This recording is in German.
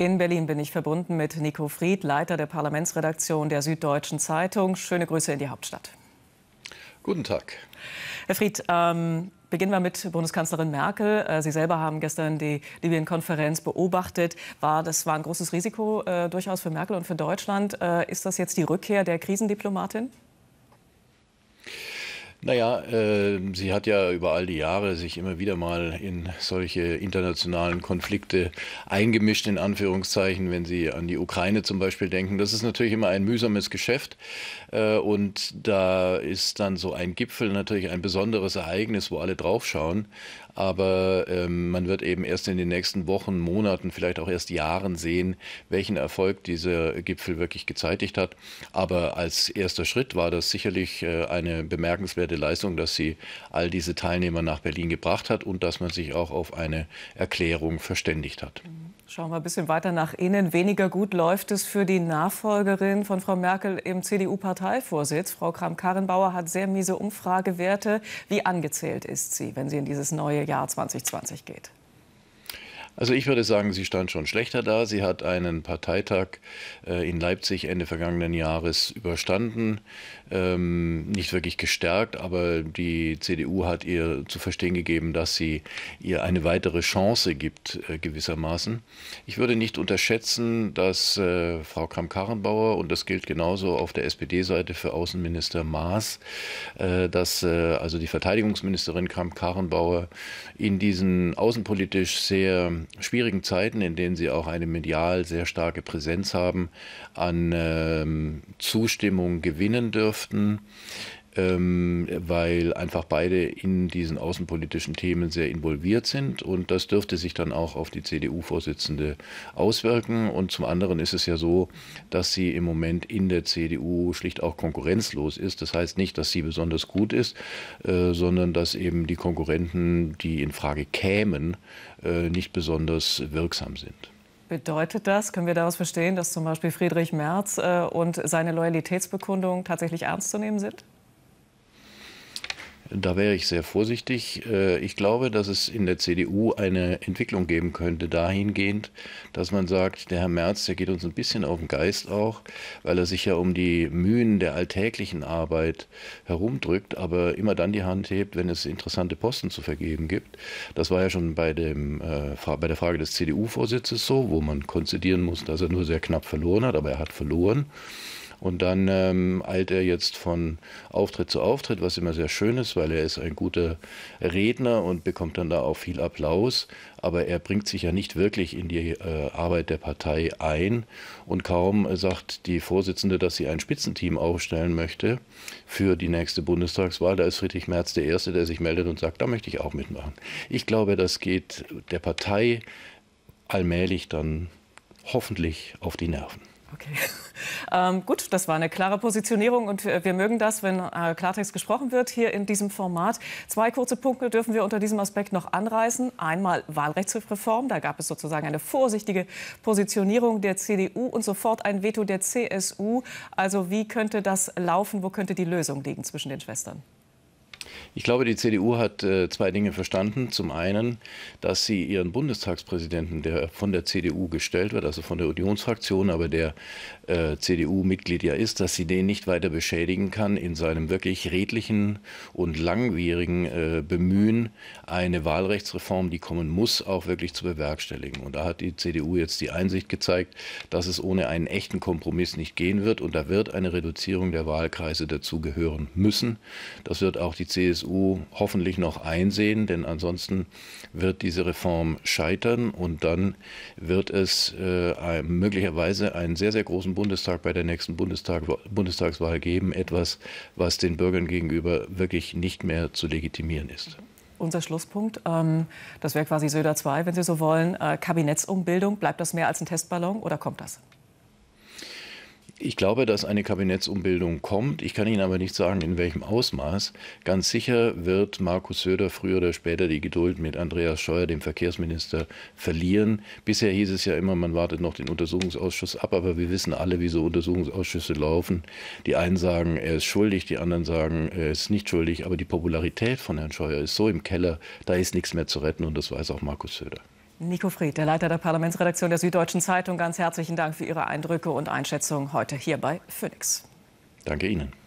In Berlin bin ich verbunden mit Nico Fried, Leiter der Parlamentsredaktion der Süddeutschen Zeitung. Schöne Grüße in die Hauptstadt. Guten Tag. Herr Fried, ähm, beginnen wir mit Bundeskanzlerin Merkel. Äh, Sie selber haben gestern die Libyen-Konferenz beobachtet. War, das war ein großes Risiko äh, durchaus für Merkel und für Deutschland. Äh, ist das jetzt die Rückkehr der Krisendiplomatin? Naja, äh, sie hat ja über all die Jahre sich immer wieder mal in solche internationalen Konflikte eingemischt, in Anführungszeichen, wenn Sie an die Ukraine zum Beispiel denken. Das ist natürlich immer ein mühsames Geschäft äh, und da ist dann so ein Gipfel natürlich ein besonderes Ereignis, wo alle draufschauen. Aber ähm, man wird eben erst in den nächsten Wochen, Monaten, vielleicht auch erst Jahren sehen, welchen Erfolg dieser Gipfel wirklich gezeitigt hat. Aber als erster Schritt war das sicherlich äh, eine bemerkenswerte bemerkenswerte Leistung, dass sie all diese Teilnehmer nach Berlin gebracht hat und dass man sich auch auf eine Erklärung verständigt hat. Schauen wir ein bisschen weiter nach innen. Weniger gut läuft es für die Nachfolgerin von Frau Merkel im CDU-Parteivorsitz. Frau Kram-Karrenbauer hat sehr miese Umfragewerte. Wie angezählt ist sie, wenn sie in dieses neue Jahr 2020 geht? Also ich würde sagen, sie stand schon schlechter da. Sie hat einen Parteitag äh, in Leipzig Ende vergangenen Jahres überstanden. Ähm, nicht wirklich gestärkt, aber die CDU hat ihr zu verstehen gegeben, dass sie ihr eine weitere Chance gibt, äh, gewissermaßen. Ich würde nicht unterschätzen, dass äh, Frau Kramp-Karrenbauer, und das gilt genauso auf der SPD-Seite für Außenminister Maas, dass also die Verteidigungsministerin Kramp-Karrenbauer in diesen außenpolitisch sehr schwierigen Zeiten, in denen sie auch eine medial sehr starke Präsenz haben, an ähm, Zustimmung gewinnen dürften ähm, weil einfach beide in diesen außenpolitischen Themen sehr involviert sind und das dürfte sich dann auch auf die CDU-Vorsitzende auswirken. Und zum anderen ist es ja so, dass sie im Moment in der CDU schlicht auch konkurrenzlos ist. Das heißt nicht, dass sie besonders gut ist, äh, sondern dass eben die Konkurrenten, die in Frage kämen, äh, nicht besonders wirksam sind. Bedeutet das, können wir daraus verstehen, dass zum Beispiel Friedrich Merz äh, und seine Loyalitätsbekundung tatsächlich ernst zu nehmen sind? Da wäre ich sehr vorsichtig. Äh, ich glaube, dass es in der CDU eine Entwicklung geben könnte, dahingehend, dass man sagt, der Herr Merz, der geht uns ein bisschen auf den Geist auch, weil er sich ja um die Mühen der alltäglichen Arbeit herumdrückt, aber immer dann die Hand hebt, wenn es interessante Posten zu vergeben gibt. Das war ja schon bei, dem, äh, bei der Frage des CDU-Vorsitzes so, wo man konzidieren muss, dass er nur sehr knapp verloren hat, aber er hat verloren. Und dann ähm, eilt er jetzt von Auftritt zu Auftritt, was immer sehr schön ist, weil er ist ein guter Redner und bekommt dann da auch viel Applaus. Aber er bringt sich ja nicht wirklich in die äh, Arbeit der Partei ein. Und kaum äh, sagt die Vorsitzende, dass sie ein Spitzenteam aufstellen möchte für die nächste Bundestagswahl, da ist Friedrich Merz der Erste, der sich meldet und sagt, da möchte ich auch mitmachen. Ich glaube, das geht der Partei allmählich dann hoffentlich auf die Nerven. Okay. Ähm, gut, das war eine klare Positionierung und wir mögen das, wenn äh, Klartext gesprochen wird hier in diesem Format. Zwei kurze Punkte dürfen wir unter diesem Aspekt noch anreißen. Einmal Wahlrechtsreform, da gab es sozusagen eine vorsichtige Positionierung der CDU und sofort ein Veto der CSU. Also wie könnte das laufen, wo könnte die Lösung liegen zwischen den Schwestern? Ich glaube, die CDU hat äh, zwei Dinge verstanden. Zum einen, dass sie ihren Bundestagspräsidenten, der von der CDU gestellt wird, also von der Unionsfraktion, aber der äh, CDU-Mitglied ja ist, dass sie den nicht weiter beschädigen kann in seinem wirklich redlichen und langwierigen äh, Bemühen, eine Wahlrechtsreform, die kommen muss, auch wirklich zu bewerkstelligen. Und da hat die CDU jetzt die Einsicht gezeigt, dass es ohne einen echten Kompromiss nicht gehen wird. Und da wird eine Reduzierung der Wahlkreise dazugehören müssen. Das wird auch die CDU CSU hoffentlich noch einsehen, denn ansonsten wird diese Reform scheitern und dann wird es äh, möglicherweise einen sehr, sehr großen Bundestag bei der nächsten Bundestag, Bundestagswahl geben, etwas, was den Bürgern gegenüber wirklich nicht mehr zu legitimieren ist unser Schlusspunkt. Ähm, das wäre quasi Söder 2, wenn Sie so wollen. Äh, Kabinettsumbildung, bleibt das mehr als ein Testballon oder kommt das? Ich glaube, dass eine Kabinettsumbildung kommt. Ich kann Ihnen aber nicht sagen, in welchem Ausmaß. Ganz sicher wird Markus Söder früher oder später die Geduld mit Andreas Scheuer, dem Verkehrsminister, verlieren. Bisher hieß es ja immer, man wartet noch den Untersuchungsausschuss ab, aber wir wissen alle, wie so Untersuchungsausschüsse laufen. Die einen sagen, er ist schuldig, die anderen sagen, er ist nicht schuldig, aber die Popularität von Herrn Scheuer ist so im Keller, da ist nichts mehr zu retten und das weiß auch Markus Söder. Nico Fried, der Leiter der Parlamentsredaktion der Süddeutschen Zeitung, ganz herzlichen Dank für Ihre Eindrücke und Einschätzungen heute hier bei Phoenix. Danke Ihnen.